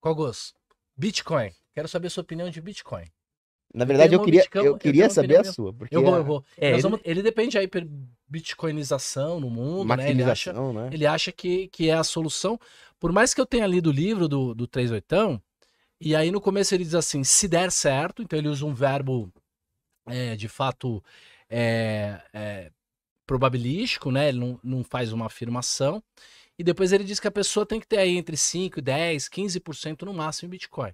Cogos, Bitcoin. Quero saber a sua opinião de Bitcoin. Na verdade, eu queria, Bitcoin, eu queria eu saber a sua. Porque eu vou, eu vou. É, é ele... Vamos, ele... depende aí pela bitcoinização no mundo, né? Ele acha, né? Ele acha que, que é a solução. Por mais que eu tenha lido o livro do, do 38, e aí no começo ele diz assim, se der certo, então ele usa um verbo é, de fato é, é probabilístico, né? Ele não, não faz uma afirmação. E depois ele diz que a pessoa tem que ter aí entre 5, 10, 15% no máximo em Bitcoin.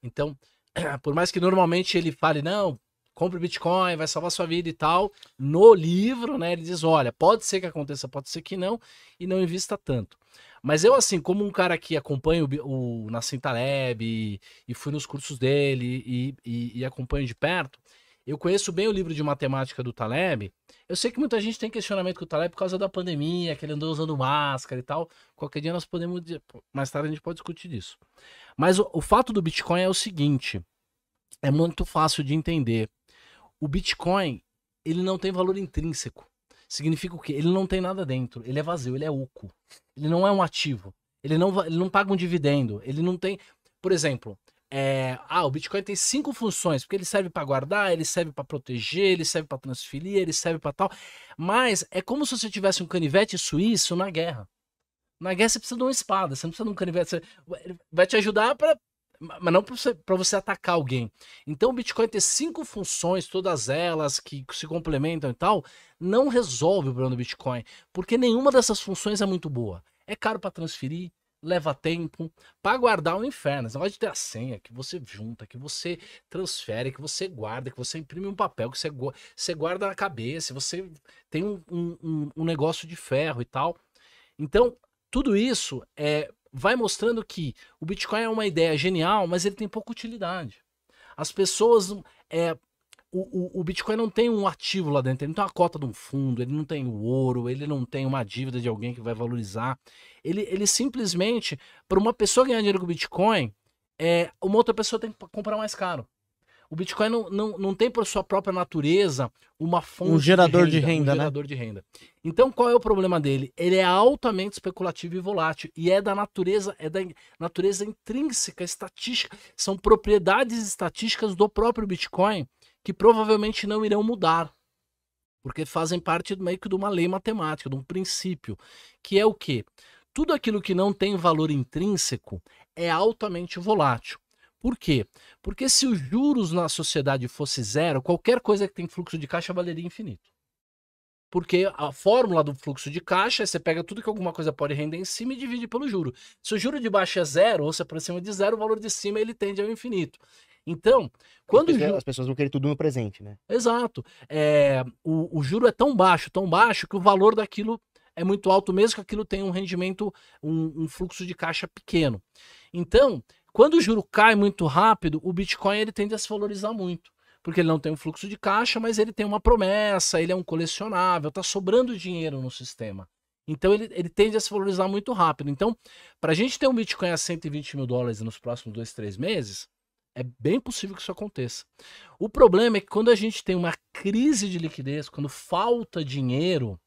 Então, por mais que normalmente ele fale, não, compre Bitcoin, vai salvar sua vida e tal, no livro, né, ele diz, olha, pode ser que aconteça, pode ser que não, e não invista tanto. Mas eu, assim, como um cara que acompanha o, o Nassim Taleb e, e fui nos cursos dele e, e, e acompanho de perto, eu conheço bem o livro de matemática do Taleb. Eu sei que muita gente tem questionamento com o Taleb por causa da pandemia, que ele andou usando máscara e tal. Qualquer dia nós podemos. Mais tarde a gente pode discutir isso. Mas o, o fato do Bitcoin é o seguinte: é muito fácil de entender. O Bitcoin, ele não tem valor intrínseco. Significa o quê? Ele não tem nada dentro. Ele é vazio, ele é oco. Ele não é um ativo. Ele não, ele não paga um dividendo. Ele não tem. Por exemplo, é, ah, o Bitcoin tem cinco funções, porque ele serve para guardar, ele serve para proteger, ele serve para transferir, ele serve para tal. Mas é como se você tivesse um canivete suíço na guerra. Na guerra você precisa de uma espada, você não precisa de um canivete. Você... Vai te ajudar para mas não para você, você, atacar alguém. Então o Bitcoin ter cinco funções, todas elas que se complementam e tal, não resolve o problema do Bitcoin, porque nenhuma dessas funções é muito boa. É caro para transferir, leva tempo para guardar o inferno. Você pode de ter a senha que você junta, que você transfere, que você guarda, que você imprime um papel, que você, você guarda na cabeça, você tem um, um, um negócio de ferro e tal. Então, tudo isso é, vai mostrando que o Bitcoin é uma ideia genial, mas ele tem pouca utilidade. As pessoas é, o, o, o, Bitcoin não tem um ativo lá dentro, ele não tem uma cota de um fundo, ele não tem o ouro, ele não tem uma dívida de alguém que vai valorizar. Ele, ele simplesmente, para uma pessoa ganhar dinheiro com Bitcoin, é, uma outra pessoa tem que comprar mais caro. O Bitcoin não, não, não tem por sua própria natureza uma fonte. Um gerador de renda, de renda um né? gerador de renda. Então, qual é o problema dele? Ele é altamente especulativo e volátil. E é da natureza, é da natureza intrínseca, estatística. São propriedades estatísticas do próprio Bitcoin que provavelmente não irão mudar, porque fazem parte meio que de uma lei matemática, de um princípio, que é o que? Tudo aquilo que não tem valor intrínseco é altamente volátil. Por quê? Porque se os juros na sociedade fosse zero, qualquer coisa que tem fluxo de caixa valeria infinito. Porque a fórmula do fluxo de caixa é você pega tudo que alguma coisa pode render em cima e divide pelo juro. Se o juro de baixo é zero, ou se aproxima de zero, o valor de cima ele tende ao infinito. Então, quando. As, as pessoas vão querer tudo no presente, né? Exato. É, o, o juro é tão baixo, tão baixo, que o valor daquilo é muito alto, mesmo que aquilo tenha um rendimento, um, um fluxo de caixa pequeno. Então, quando o juro cai muito rápido, o Bitcoin ele tende a se valorizar muito porque ele não tem um fluxo de caixa, mas ele tem uma promessa, ele é um colecionável, está sobrando dinheiro no sistema. Então ele, ele tende a se valorizar muito rápido. Então, para a gente ter um Bitcoin a 120 mil dólares nos próximos dois, três meses, é bem possível que isso aconteça. O problema é que quando a gente tem uma crise de liquidez, quando falta dinheiro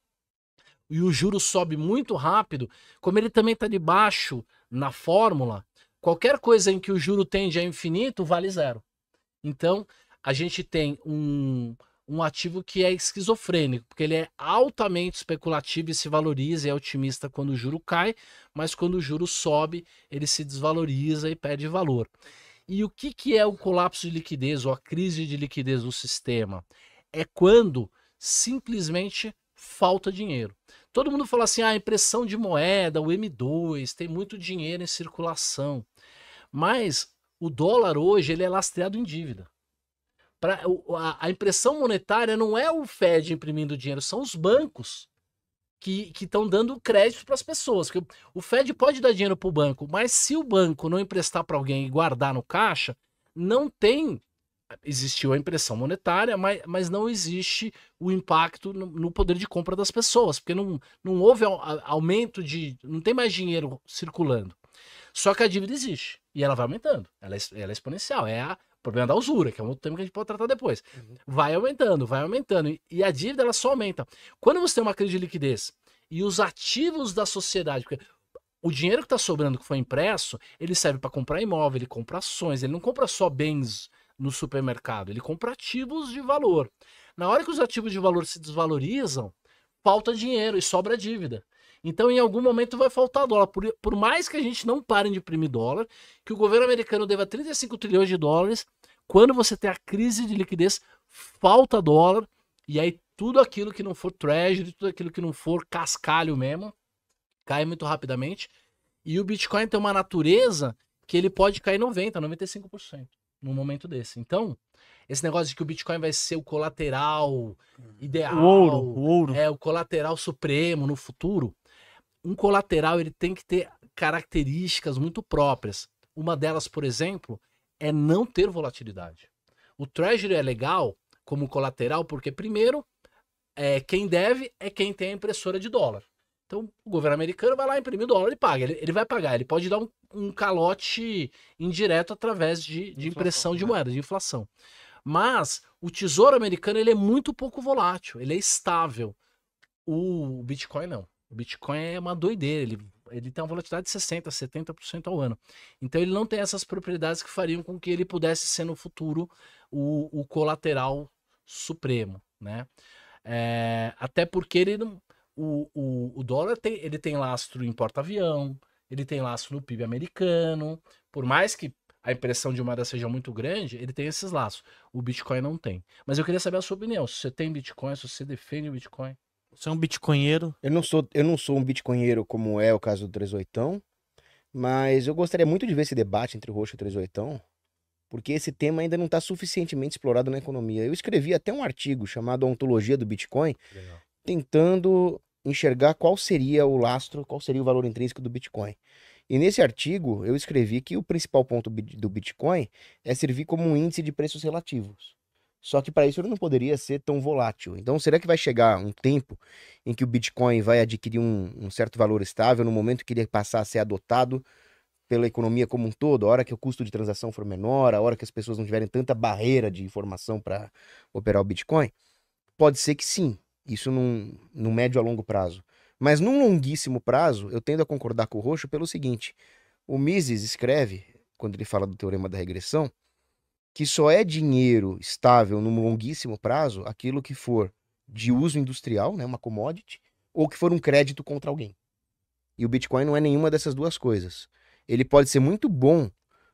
e o juro sobe muito rápido, como ele também está baixo na fórmula, qualquer coisa em que o juro tende a infinito vale zero. Então, a gente tem um, um ativo que é esquizofrênico, porque ele é altamente especulativo e se valoriza e é otimista quando o juro cai, mas quando o juro sobe, ele se desvaloriza e perde valor. E o que, que é o colapso de liquidez ou a crise de liquidez do sistema? É quando simplesmente falta dinheiro. Todo mundo fala assim: ah, impressão de moeda, o M2, tem muito dinheiro em circulação. Mas o dólar hoje ele é lastreado em dívida. Pra, a impressão monetária não é o Fed imprimindo dinheiro, são os bancos que estão dando crédito para as pessoas. Porque o Fed pode dar dinheiro para o banco, mas se o banco não emprestar para alguém e guardar no caixa, não tem. Existiu a impressão monetária, mas, mas não existe o impacto no, no poder de compra das pessoas, porque não, não houve aumento de. não tem mais dinheiro circulando. Só que a dívida existe e ela vai aumentando, ela é, ela é exponencial, é a problema da usura, que é um outro tema que a gente pode tratar depois. Uhum. Vai aumentando, vai aumentando. E a dívida ela só aumenta. Quando você tem uma crise de liquidez e os ativos da sociedade, porque o dinheiro que está sobrando, que foi impresso, ele serve para comprar imóvel, ele compra ações, ele não compra só bens no supermercado, ele compra ativos de valor. Na hora que os ativos de valor se desvalorizam, falta dinheiro e sobra dívida. Então, em algum momento vai faltar dólar. Por, por mais que a gente não pare de imprimir dólar, que o governo americano deva 35 trilhões de dólares, quando você tem a crise de liquidez, falta dólar, e aí tudo aquilo que não for treasury, tudo aquilo que não for cascalho mesmo, cai muito rapidamente. E o Bitcoin tem uma natureza que ele pode cair 90%, 95% num momento desse. Então, esse negócio de que o Bitcoin vai ser o colateral hum. ideal, o ouro, o ouro. é o colateral supremo no futuro, um colateral ele tem que ter características muito próprias. Uma delas, por exemplo, é não ter volatilidade. O treasury é legal como colateral porque primeiro é, quem deve é quem tem a impressora de dólar. Então o governo americano vai lá imprimir dólar e paga. Ele, ele vai pagar. Ele pode dar um, um calote indireto através de, de impressão de né? moeda, de inflação. Mas o tesouro americano ele é muito pouco volátil, ele é estável. O Bitcoin não. O Bitcoin é uma doideira, ele, ele tem uma volatilidade de 60%, 70% ao ano. Então ele não tem essas propriedades que fariam com que ele pudesse ser no futuro o, o colateral supremo, né? É, até porque ele o, o, o dólar tem, ele tem lastro em porta-avião, ele tem laço no PIB americano, por mais que a impressão de moeda seja muito grande, ele tem esses laços. O Bitcoin não tem. Mas eu queria saber a sua opinião. Se você tem Bitcoin, se você defende o Bitcoin. Você é um bitcoinheiro? Eu não sou, eu não sou um bitcoinheiro como é o caso do 38, mas eu gostaria muito de ver esse debate entre o roxo e o 38, porque esse tema ainda não está suficientemente explorado na economia. Eu escrevi até um artigo chamado Ontologia do Bitcoin, Legal. tentando enxergar qual seria o lastro, qual seria o valor intrínseco do Bitcoin. E nesse artigo eu escrevi que o principal ponto do Bitcoin é servir como um índice de preços relativos. Só que para isso ele não poderia ser tão volátil. Então, será que vai chegar um tempo em que o Bitcoin vai adquirir um, um certo valor estável no momento que ele passar a ser adotado pela economia como um todo, a hora que o custo de transação for menor, a hora que as pessoas não tiverem tanta barreira de informação para operar o Bitcoin? Pode ser que sim, isso num, num médio a longo prazo. Mas num longuíssimo prazo, eu tendo a concordar com o Roxo pelo seguinte: o Mises escreve, quando ele fala do teorema da regressão, que só é dinheiro estável num longuíssimo prazo aquilo que for de uso industrial, né, uma commodity, ou que for um crédito contra alguém. E o Bitcoin não é nenhuma dessas duas coisas. Ele pode ser muito bom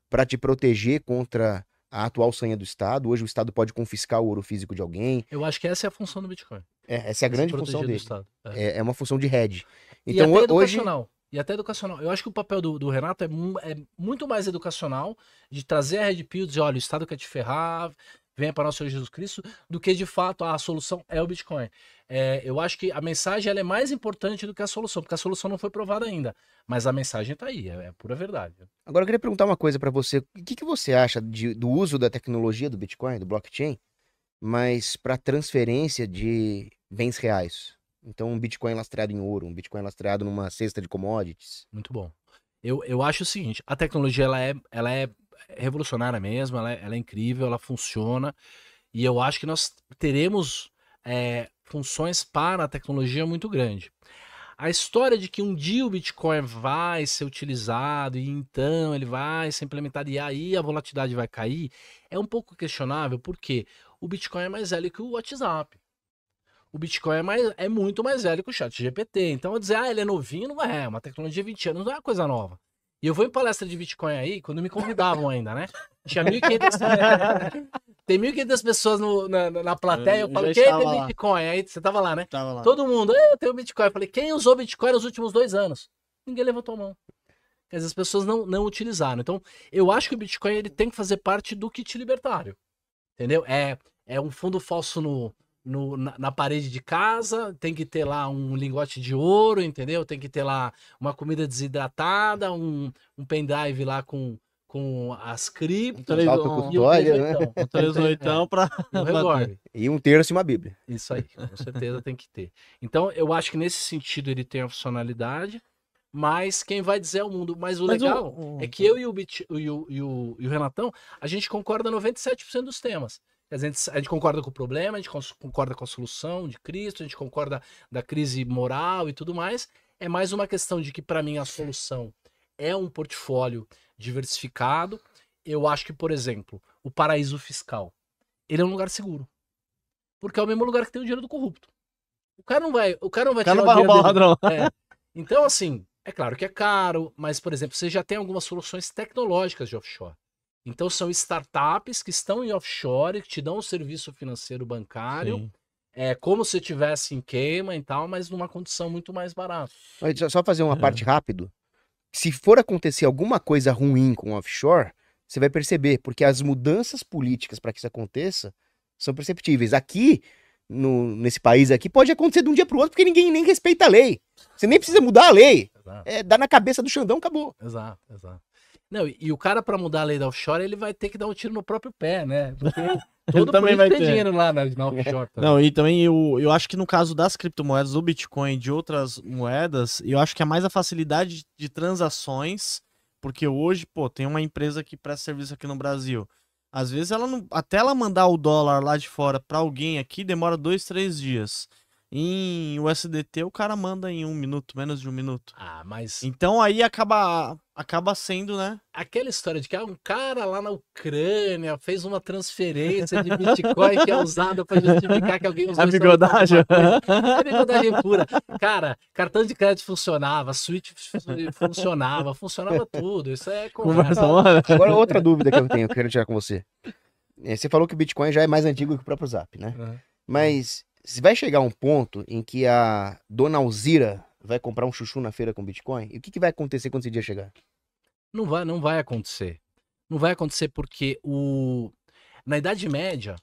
para te proteger contra a atual sanha do Estado. Hoje o Estado pode confiscar o ouro físico de alguém. Eu acho que essa é a função do Bitcoin. É, essa é a grande função dele. É. É, é. uma função de hedge. Então, e até hoje. Educacional. E até educacional. Eu acho que o papel do, do Renato é, é, muito mais educacional, de trazer a Red Pill, dizer, olha, o Estado quer te ferrar, venha para nosso Senhor Jesus Cristo, do que de fato ah, a solução é o Bitcoin. É, eu acho que a mensagem é mais importante do que a solução, porque a solução não foi provada ainda. Mas a mensagem está aí, é, é, pura verdade. Agora eu queria perguntar uma coisa para você. O que, que você acha de, do uso da tecnologia do Bitcoin, do blockchain, mas para transferência de bens reais? Então, um Bitcoin lastreado em ouro, um Bitcoin lastreado numa cesta de commodities. Muito bom. Eu, eu acho o seguinte, a tecnologia ela é, ela é revolucionária mesmo, ela é, ela é incrível, ela funciona. E eu acho que nós teremos é, funções para a tecnologia muito grande. A história de que um dia o Bitcoin vai ser utilizado e então ele vai ser implementado e aí a volatilidade vai cair é um pouco questionável porque o Bitcoin é mais velho que o WhatsApp o Bitcoin é, mais, é muito mais velho que o chat GPT. Então eu dizer, ah, ele é novinho, não é. Uma tecnologia de 20 anos não é uma coisa nova. E eu vou em palestra de Bitcoin aí, quando me convidavam ainda, né? Tinha 1.500... tem 1.500 pessoas no, na, na plateia, eu, eu quem tem Bitcoin? Aí você tava lá, né? Tava lá. Todo mundo, ah, eu tenho Bitcoin. Eu falei, quem usou Bitcoin nos últimos dois anos? Ninguém levantou a mão. Quer dizer, as pessoas não, não utilizaram. Então, eu acho que o Bitcoin ele tem que fazer parte do kit libertário. Entendeu? É, é um fundo falso no, no, na, na, parede de casa, tem que ter lá um lingote de ouro, entendeu? Tem que ter lá uma comida desidratada, um, um pendrive lá com, com as criptas Um cutória, um, né? um é, oitão para um E um terço e uma bíblia. Isso aí, com certeza tem que ter. Então, eu acho que nesse sentido ele tem a funcionalidade, mas quem vai dizer é o mundo. Mas o mas legal o, o... é que eu e o, e o, e o, e o Renatão, a gente concorda 97% dos temas. A gente, a gente, concorda com o problema, a gente concorda com a solução de Cristo, a gente concorda da crise moral e tudo mais. É mais uma questão de que, para mim, a solução é um portfólio diversificado. Eu acho que, por exemplo, o paraíso fiscal, ele é um lugar seguro. Porque é o mesmo lugar que tem o dinheiro do corrupto. O cara não vai, o cara não vai, o cara não vai roubar o ladrão. É. Então, assim, é claro que é caro, mas, por exemplo, você já tem algumas soluções tecnológicas de offshore. Então são startups que estão em offshore, que te dão um serviço financeiro bancário. Sim. É como se tivesse em queima e tal, mas numa condição muito mais barata. Só fazer uma é. parte rápido. Se for acontecer alguma coisa ruim com offshore, você vai perceber, porque as mudanças políticas para que isso aconteça são perceptíveis. Aqui, no, nesse país aqui, pode acontecer de um dia para o outro, porque ninguém nem respeita a lei. Você nem precisa mudar a lei. É, dá na cabeça do Xandão, acabou. Exato, exato. Não, e, o cara, para mudar a lei da offshore, ele vai ter que dar um tiro no próprio pé, né? Porque todo também vai ter dinheiro lá na, na offshore. Também. Não, e também eu, eu acho que no caso das criptomoedas, do Bitcoin e de outras moedas, eu acho que é mais a facilidade de transações, porque hoje, pô, tem uma empresa que presta serviço aqui no Brasil. Às vezes ela não. Até ela mandar o dólar lá de fora para alguém aqui demora dois, três dias. Em USDT o cara manda em um minuto, menos de um minuto. Ah, mas. Então aí acaba, acaba sendo, né? Aquela história de que ah, um cara lá na Ucrânia fez uma transferência de Bitcoin que é usada para justificar que alguém usou. É A bigodagem? A né? é bigodagem pura. Cara, cartão de crédito funcionava, Switch funcionava, funcionava tudo. Isso é conversa. Agora, outra dúvida que eu tenho, que eu quero tirar com você. É, você falou que o Bitcoin já é mais antigo que o próprio Zap, né? É. Mas vai chegar um ponto em que a dona Alzira vai comprar um chuchu na feira com Bitcoin? E o que, que vai acontecer quando esse dia chegar? Não vai, não vai acontecer. Não vai acontecer porque o... na Idade Média,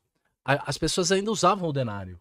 a, as pessoas ainda usavam o denário.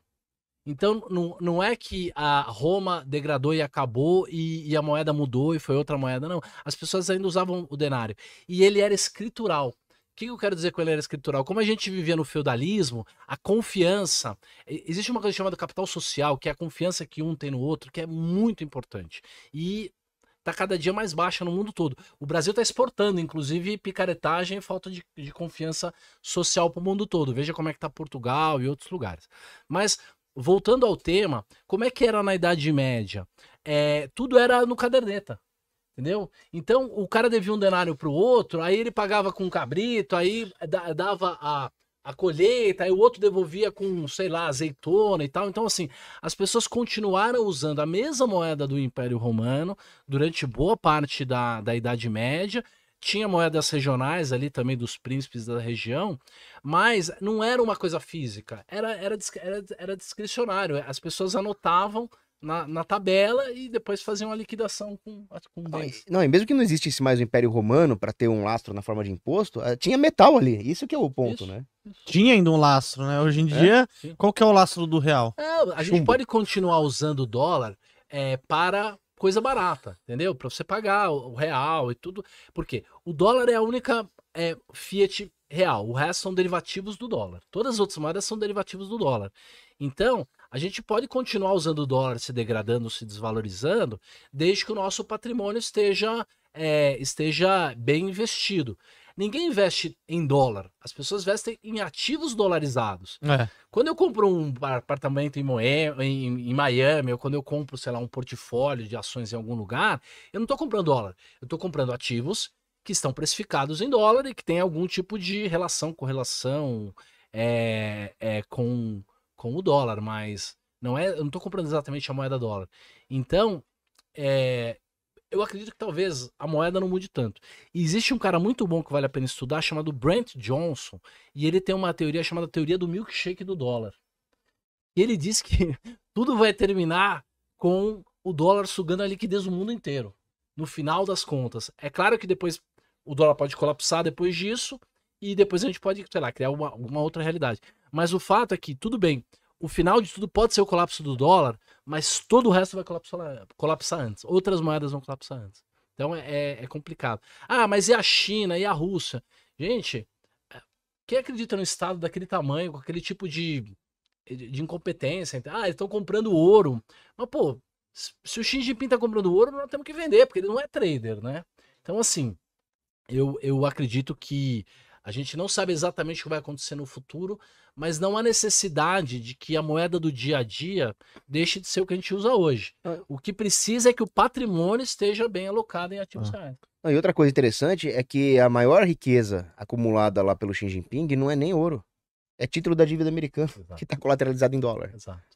Então, não, não é que a Roma degradou e acabou e, e, a moeda mudou e foi outra moeda, não. As pessoas ainda usavam o denário. E ele era escritural. O que eu quero dizer com a era escritural? Como a gente vivia no feudalismo, a confiança. Existe uma coisa chamada capital social, que é a confiança que um tem no outro, que é muito importante. E está cada dia mais baixa no mundo todo. O Brasil está exportando, inclusive, picaretagem e falta de, de confiança social para o mundo todo. Veja como é que está Portugal e outros lugares. Mas, voltando ao tema, como é que era na Idade Média? É, tudo era no caderneta. Entendeu? Então o cara devia um denário pro outro, aí ele pagava com um cabrito, aí dava a, a colheita, aí o outro devolvia com, sei lá, azeitona e tal. Então, assim, as pessoas continuaram usando a mesma moeda do Império Romano durante boa parte da, da Idade Média. Tinha moedas regionais ali também dos príncipes da região, mas não era uma coisa física, era, era, era, era discricionário. As pessoas anotavam na, na, tabela e depois fazer uma liquidação com, com ah, bens. Não, e mesmo que não existisse mais o Império Romano para ter um lastro na forma de imposto, eh, tinha metal ali. Isso que é o ponto, isso, né? Isso. Tinha ainda um lastro, né? Hoje em é? dia, é, qual que é o lastro do real? É, a Chumbo. gente pode continuar usando o dólar é, para coisa barata, entendeu? Para você pagar o real e tudo. Porque o dólar é a única é, fiat real. O resto são derivativos do dólar. Todas as outras moedas são derivativos do dólar. Então, a gente pode continuar usando o dólar se degradando, se desvalorizando, desde que o nosso patrimônio esteja, é, esteja bem investido. Ninguém investe em dólar. As pessoas investem em ativos dolarizados. É. Quando eu compro um apartamento em, em, em, Miami, ou quando eu compro, sei lá, um portfólio de ações em algum lugar, eu não estou comprando dólar. Eu estou comprando ativos que estão precificados em dólar e que tem algum tipo de relação, correlação é, é, com com o dólar, mas não é, eu não estou comprando exatamente a moeda dólar. Então, é, eu acredito que talvez a moeda não mude tanto. E existe um cara muito bom que vale a pena estudar chamado Brent Johnson, e ele tem uma teoria chamada teoria do milkshake do dólar. E ele diz que tudo vai terminar com o dólar sugando a liquidez do mundo inteiro. No final das contas, é claro que depois o dólar pode colapsar depois disso, e depois a gente pode, sei lá, criar uma, alguma outra realidade. Mas o fato é que, tudo bem, o final de tudo pode ser o colapso do dólar, mas todo o resto vai colapsar, colapsar antes. Outras moedas vão colapsar antes. Então é, é, é, complicado. Ah, mas e a China e a Rússia? Gente, é, quem acredita no Estado daquele tamanho, com aquele tipo de, de incompetência? Ah, eles estão comprando ouro. Mas, pô, se o Xi Jinping está comprando ouro, nós temos que vender, porque ele não é trader, né? Então, assim, eu, eu acredito que a gente não sabe exatamente o que vai acontecer no futuro, mas não há necessidade de que a moeda do dia a dia deixe de ser o que a gente usa hoje. É. O que precisa é que o patrimônio esteja bem alocado em ativos ah. reais. e outra coisa interessante é que a maior riqueza acumulada lá pelo Xi Jinping não é nem ouro. É título da dívida americana, Exato. que está colateralizado em dólar. Exato.